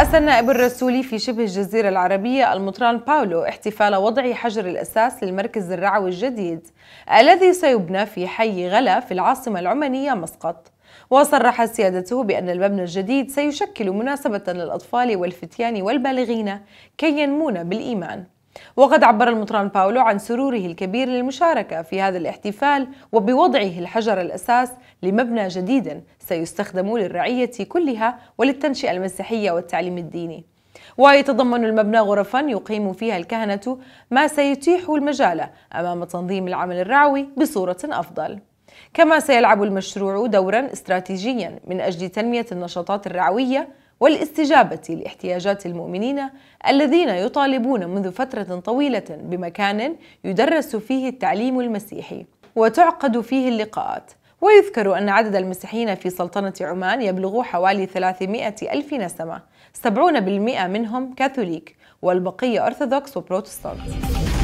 رأس النائب الرسولي في شبه الجزيرة العربية المطران باولو احتفال وضع حجر الأساس للمركز الرعوي الجديد الذي سيبنى في حي غلا في العاصمة العمانية مسقط وصرح سيادته بأن المبنى الجديد سيشكل مناسبة للأطفال والفتيان والبالغين كي ينمون بالإيمان وقد عبر المطران باولو عن سروره الكبير للمشاركة في هذا الاحتفال وبوضعه الحجر الأساس لمبنى جديد سيستخدم للرعية كلها وللتنشئة المسيحية والتعليم الديني ويتضمن المبنى غرفا يقيم فيها الكهنة ما سيتيح المجال أمام تنظيم العمل الرعوي بصورة أفضل كما سيلعب المشروع دورا استراتيجيا من أجل تنمية النشاطات الرعوية والاستجابة لاحتياجات المؤمنين الذين يطالبون منذ فترة طويلة بمكان يدرس فيه التعليم المسيحي وتعقد فيه اللقاءات ويذكر أن عدد المسيحيين في سلطنة عمان يبلغ حوالي 300 ألف نسمة 70% منهم كاثوليك والبقية أرثوذكس وبروتستانت